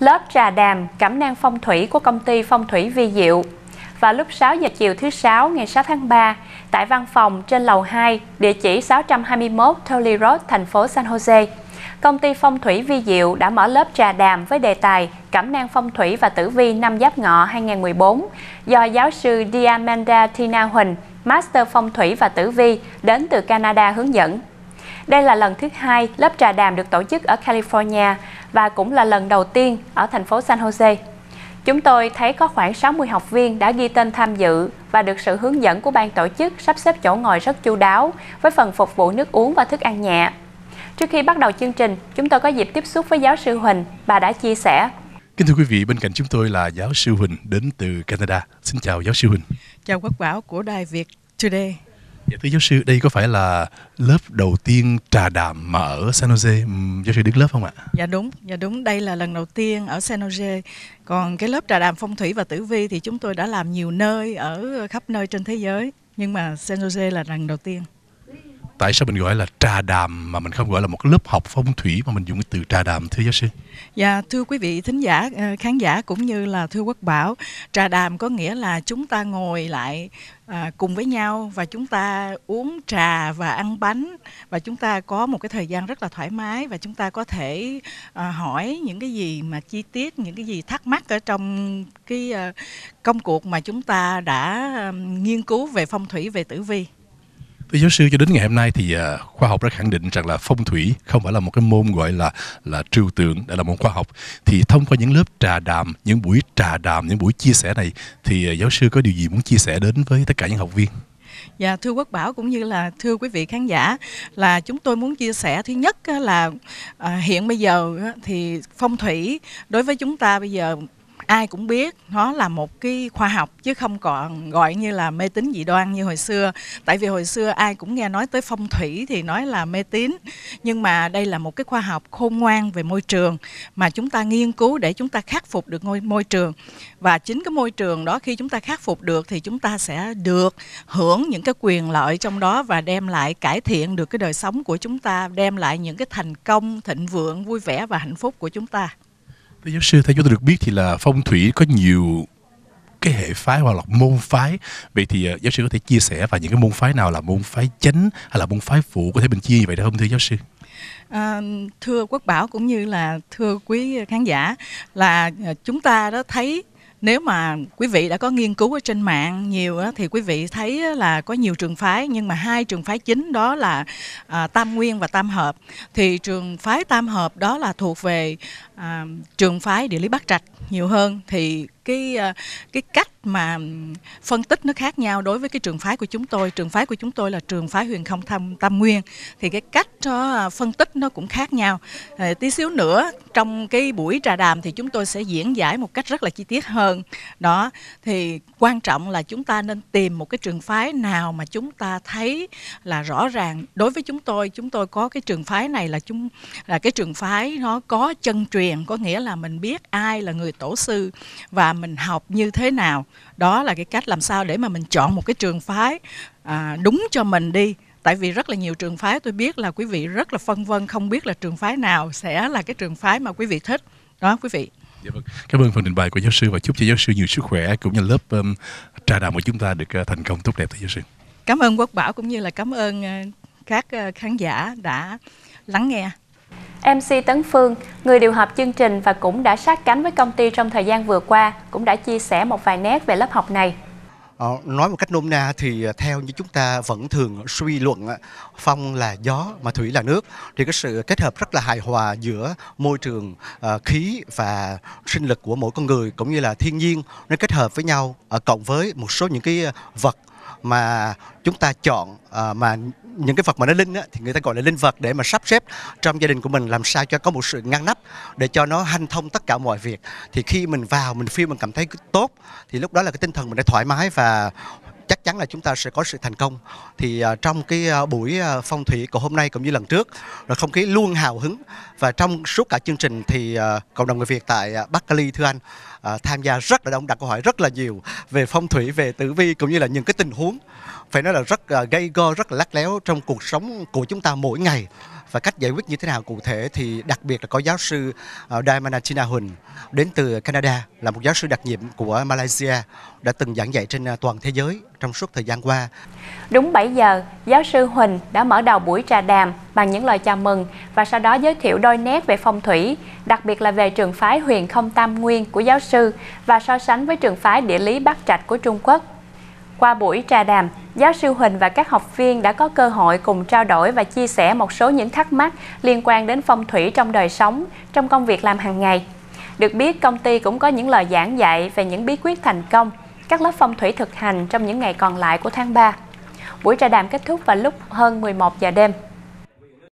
lớp trà đàm cảm năng phong thủy của công ty phong thủy vi diệu. Và lúc 6 giờ chiều thứ Sáu ngày 6 tháng 3, tại văn phòng trên lầu 2, địa chỉ 621 Tully Road, thành phố San Jose, công ty phong thủy vi diệu đã mở lớp trà đàm với đề tài Cẩm nang phong thủy và tử vi năm giáp ngọ 2014 do giáo sư Diamanda Tina Huỳnh, Master Phong thủy và Tử vi đến từ Canada hướng dẫn. Đây là lần thứ hai lớp trà đàm được tổ chức ở California và cũng là lần đầu tiên ở thành phố San Jose. Chúng tôi thấy có khoảng 60 học viên đã ghi tên tham dự và được sự hướng dẫn của ban tổ chức sắp xếp chỗ ngồi rất chu đáo với phần phục vụ nước uống và thức ăn nhẹ. Trước khi bắt đầu chương trình, chúng tôi có dịp tiếp xúc với giáo sư Huỳnh, bà đã chia sẻ. Kính thưa quý vị, bên cạnh chúng tôi là giáo sư Huỳnh đến từ Canada. Xin chào giáo sư Huỳnh. Chào quốc bảo của Đài Việt Today. Dạ thưa giáo sư, đây có phải là lớp đầu tiên trà đàm mà ở San Jose ừ, giáo sư đứng lớp không ạ? Dạ đúng, dạ đúng, đây là lần đầu tiên ở San Jose. Còn cái lớp trà đàm phong thủy và tử vi thì chúng tôi đã làm nhiều nơi ở khắp nơi trên thế giới, nhưng mà San Jose là lần đầu tiên tại sao mình gọi là trà đàm mà mình không gọi là một lớp học phong thủy mà mình dùng cái từ trà đàm thưa giáo sư? Dạ thưa quý vị thính giả ờ, khán giả cũng như là thưa quốc bảo trà đàm có nghĩa là chúng ta ngồi lại à, cùng với nhau và chúng ta uống trà và ăn bánh và chúng ta có một cái thời gian rất là thoải mái và chúng ta có thể à, hỏi những cái gì mà chi tiết những cái gì thắc mắc ở trong cái à, công cuộc mà chúng ta đã à, nghiên cứu về phong thủy về tử vi Thưa giáo sư, cho đến ngày hôm nay thì uh, khoa học đã khẳng định rằng là phong thủy không phải là một cái môn gọi là là trừu tượng, đã là một khoa học. Thì thông qua những lớp trà đàm, những buổi trà đàm, những buổi chia sẻ này thì uh, giáo sư có điều gì muốn chia sẻ đến với tất cả những học viên? Dạ thưa Quốc Bảo cũng như là thưa quý vị khán giả là chúng tôi muốn chia sẻ thứ nhất là à, hiện bây giờ thì phong thủy đối với chúng ta bây giờ ai cũng biết nó là một cái khoa học chứ không còn gọi như là mê tín dị đoan như hồi xưa tại vì hồi xưa ai cũng nghe nói tới phong thủy thì nói là mê tín nhưng mà đây là một cái khoa học khôn ngoan về môi trường mà chúng ta nghiên cứu để chúng ta khắc phục được ngôi môi trường và chính cái môi trường đó khi chúng ta khắc phục được thì chúng ta sẽ được hưởng những cái quyền lợi trong đó và đem lại cải thiện được cái đời sống của chúng ta đem lại những cái thành công thịnh vượng vui vẻ và hạnh phúc của chúng ta Thưa giáo sư, theo chúng tôi được biết thì là phong thủy có nhiều cái hệ phái hoặc là môn phái vậy thì uh, giáo sư có thể chia sẻ và những cái môn phái nào là môn phái chính hay là môn phái phụ có thể mình chia như vậy được không thưa giáo sư À, thưa quốc bảo cũng như là thưa quý khán giả là ờ, chúng ta đó thấy nếu mà quý vị đã có nghiên cứu ở trên mạng nhiều thì quý vị thấy là có nhiều trường phái nhưng mà hai trường phái chính đó là à, Tam Nguyên và Tam Hợp thì trường phái Tam Hợp đó là thuộc về à, trường phái địa lý Bắc Trạch nhiều hơn thì cái ờ, cái cách mà phân tích nó khác nhau đối với cái trường phái của chúng tôi trường phái của chúng tôi là trường phái huyền không tam tam nguyên thì cái cách nó ờ, phân tích nó cũng khác nhau à, tí xíu nữa trong cái buổi trà đàm thì chúng tôi sẽ diễn giải một cách rất là chi tiết hơn đó thì quan trọng là chúng ta nên tìm một cái trường phái nào mà chúng ta thấy là rõ ràng đối với chúng tôi chúng tôi có cái trường phái này là chúng là cái trường phái nó có chân truyền có nghĩa là mình biết ai là người tổ sư và mình học như thế nào đó là cái cách làm sao để mà mình chọn một cái trường phái à, đúng cho mình đi tại vì rất là nhiều trường phái tôi biết là quý vị rất là phân vân không biết là trường phái nào sẽ là cái trường phái mà quý vị thích đó quý vị dạ vâng. Cảm ơn phần trình bày của giáo sư và chúc cho giáo sư nhiều sức khỏe cũng như lớp um, trà đạo của chúng ta được uh, thành công tốt đẹp thưa giáo sư. Cảm ơn Quốc Bảo cũng như là cảm ơn uh, các uh, khán giả đã lắng nghe. MC Tấn Phương, người điều hợp chương trình và cũng đã sát cánh với công ty trong thời gian vừa qua, cũng đã chia sẻ một vài nét về lớp học này. Ờ, nói một cách nôm na thì ờ, theo như chúng ta vẫn thường suy luận ờ, phong là gió mà thủy là nước thì cái sự kết hợp rất là hài hòa giữa môi trường ờ, khí và sinh lực của mỗi con người cũng như là thiên nhiên nó kết hợp với nhau uh, cộng với một số những cái vật mà chúng ta chọn ờ, mà những cái vật mà nó linh á, thì người ta gọi là linh vật để mà sắp xếp trong gia đình của mình làm sao cho có một sự ngăn nắp để cho nó hanh thông tất cả mọi việc thì khi mình vào mình feel mình cảm thấy tốt thì lúc đó là cái tinh thần mình đã thoải mái và chắc chắn là chúng ta sẽ có sự thành công thì à, trong cái à, buổi à, phong thủy của hôm nay cũng như lần trước rồi không khí luôn hào hứng và trong suốt cả chương trình thì cộng đồng người Việt tại Bắc Cali thưa anh tham gia rất là đông đặt câu hỏi rất là nhiều về phong thủy về tử vi cũng như là những cái tình huống phải nói là rất gây go rất là lắc léo trong cuộc sống của chúng ta mỗi ngày và cách giải quyết như thế nào cụ thể thì đặc biệt là có giáo sư ờ, Diamana China Huỳnh đến từ Canada là một giáo sư đặc nhiệm của Malaysia đã từng giảng dạy trên ờ, toàn thế giới trong suốt thời gian qua. Đúng 7 giờ, giáo sư Huỳnh đã mở đầu buổi trà đàm bằng những lời chào mừng và sau đó giới thiệu đôi nét về phong thủy, đặc biệt là về trường phái huyền không tam nguyên của giáo sư và so sánh với trường phái địa lý Bắc Trạch của Trung Quốc qua buổi trà đàm, giáo sư Huỳnh và các học viên đã có cơ hội cùng trao đổi và chia sẻ một số những thắc mắc liên quan đến phong thủy trong đời sống, trong công việc làm hàng ngày. Được biết, công ty cũng có những lời giảng dạy về những bí quyết thành công, các lớp phong thủy thực hành trong những ngày còn lại của tháng 3. Buổi trà đàm kết thúc vào lúc hơn 11 giờ đêm.